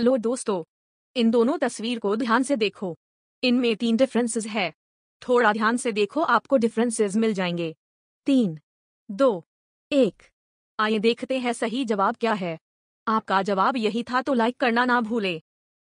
लो दोस्तों इन दोनों तस्वीर को ध्यान से देखो इनमें तीन डिफरेंसेस है थोड़ा ध्यान से देखो आपको डिफरेंसेस मिल जाएंगे तीन दो एक आइए देखते हैं सही जवाब क्या है आपका जवाब यही था तो लाइक करना ना भूले